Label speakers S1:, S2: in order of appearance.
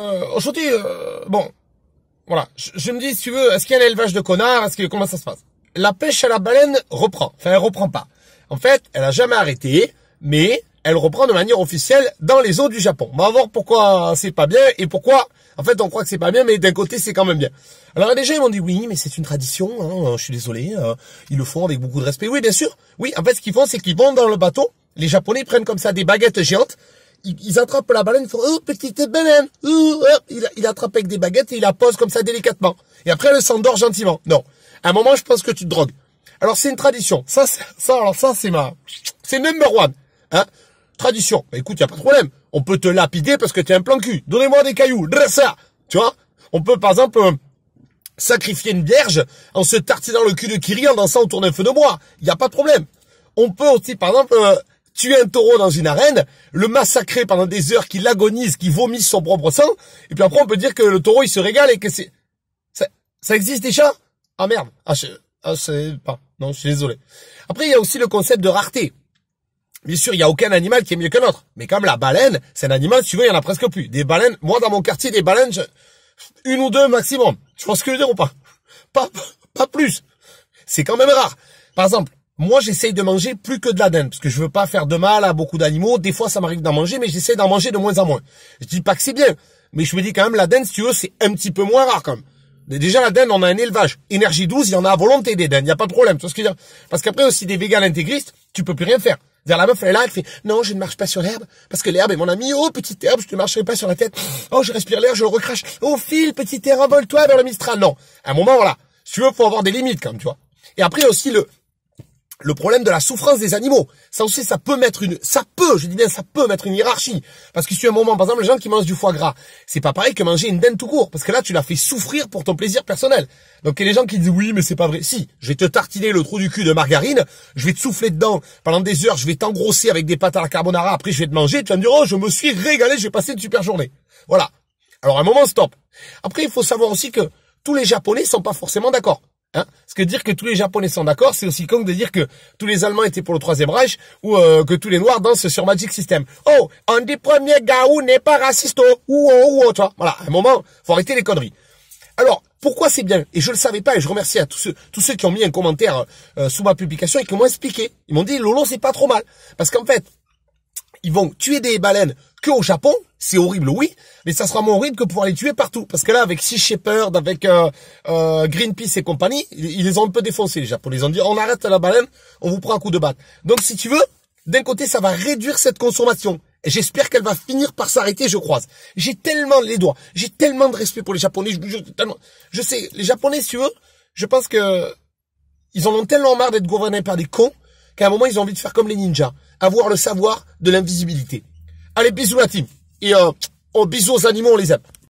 S1: Euh, aujourd'hui, euh, bon, voilà, je, me dis, si tu veux, est-ce qu'il y a l'élevage de connards Est-ce que comment ça se passe La pêche à la baleine reprend. Enfin, elle reprend pas. En fait, elle a jamais arrêté, mais elle reprend de manière officielle dans les eaux du Japon. On va voir pourquoi c'est pas bien et pourquoi. En fait, on croit que c'est pas bien, mais d'un côté, c'est quand même bien. Alors déjà, ils m'ont dit oui, mais c'est une tradition. Hein, euh, je suis désolé. Euh, ils le font avec beaucoup de respect. Oui, bien sûr. Oui, en fait, ce qu'ils font, c'est qu'ils vont dans le bateau. Les Japonais prennent comme ça des baguettes géantes ils, attrapent la baleine, ils font oh petite baleine, oh, Il, il, attrape avec des baguettes et il la pose comme ça délicatement. Et après elle s'endort gentiment. Non, à un moment je pense que tu te drogues. Alors c'est une tradition. Ça, ça, alors ça c'est ma, c'est number one. Hein. tradition. Bah, écoute, y a pas de problème. On peut te lapider parce que tu t'es un plan cul. Donnez-moi des cailloux, ça. Tu vois On peut par exemple euh, sacrifier une vierge en se tartinant le cul de Kiri en dansant autour d'un feu de bois. Il n'y a pas de problème. On peut aussi, par exemple, euh, tuer un taureau dans une arène, le massacrer pendant des heures, qu'il agonise, qu'il vomisse son propre sang, et puis après on peut dire que le taureau il se régale et que c'est... Ça, existe déjà Ah merde, ah, c'est ah, pas... Non, je suis désolé. Après, il y a aussi le concept de rareté. Bien sûr, il n'y a aucun animal qui est mieux qu'un autre. Mais comme la baleine, c'est un animal, tu vois, il n'y en a presque plus. Des baleines, moi dans mon quartier, des baleines, une ou deux maximum. Je pense que deux ou pas. Pas, pas plus. C'est quand même rare. Par exemple, moi, j'essaye de manger plus que de la dinde, parce que je veux pas faire de mal à beaucoup d'animaux. Des fois, ça m'arrive d'en manger, mais j'essaie d'en manger de moins en moins. Je dis pas que c'est bien, mais je me dis quand même, la dinde, si tu veux, c'est un petit peu moins rare quand même. Déjà, la dinde, on a un élevage. Énergie 12, il y en a à volonté des dindes. Il n'y a pas de problème. Tu vois ce que je veux dire? Parce qu'après aussi, des végans intégristes, tu peux plus rien faire. Dire la meuf, elle est là, elle fait, non, je ne marche pas sur l'herbe, parce que l'herbe est mon ami. Oh, petite herbe, je te marcherai pas sur la tête. Oh, je respire l'air, je le recrache. Oh, fil, petite herbe, envole-toi vers le Mistral. Non. À un moment, voilà. tu veux, faut avoir des limites, quand même, tu vois. Et après aussi, le, le problème de la souffrance des animaux. Ça aussi, ça peut mettre une, ça peut, je dis bien, ça peut mettre une hiérarchie. Parce que si un moment, par exemple, les gens qui mangent du foie gras, c'est pas pareil que manger une dinde tout court. Parce que là, tu l'as fait souffrir pour ton plaisir personnel. Donc, il y a les gens qui disent oui, mais c'est pas vrai. Si, je vais te tartiner le trou du cul de margarine, je vais te souffler dedans pendant des heures, je vais t'engrosser avec des pâtes à la carbonara, après je vais te manger, tu vas me dire, oh, je me suis régalé, j'ai passé une super journée. Voilà. Alors, à un moment, stop. Après, il faut savoir aussi que tous les Japonais sont pas forcément d'accord. Hein Ce que dire que tous les Japonais sont d'accord, c'est aussi que de dire que tous les Allemands étaient pour le Troisième Reich ou euh, que tous les Noirs dansent sur Magic System. Oh, un des premiers Gaou n'est pas raciste. Oh, ou oh, ou. Oh, voilà, à un moment, faut arrêter les conneries. Alors, pourquoi c'est bien Et je ne le savais pas, et je remercie à tous ceux, tous ceux qui ont mis un commentaire euh, sous ma publication et qui m'ont expliqué. Ils m'ont dit, Lolo, c'est pas trop mal. Parce qu'en fait, ils vont tuer des baleines au Japon, c'est horrible, oui, mais ça sera moins horrible que pouvoir les tuer partout. Parce que là, avec Sea Shepherd, avec euh, euh, Greenpeace et compagnie, ils, les ont un peu défoncés, les Japonais. Ils ont dit, on arrête la baleine, on vous prend un coup de batte. Donc, si tu veux, d'un côté, ça va réduire cette consommation. J'espère qu'elle va finir par s'arrêter, je croise. J'ai tellement les doigts, j'ai tellement de respect pour les Japonais. Je, je sais, les Japonais, si tu veux, je pense que ils en ont tellement marre d'être gouvernés par des cons qu'à un moment, ils ont envie de faire comme les ninjas, avoir le savoir de l'invisibilité. Allez, bisous la team. Et euh, oh, bisous aux animaux, on les aime.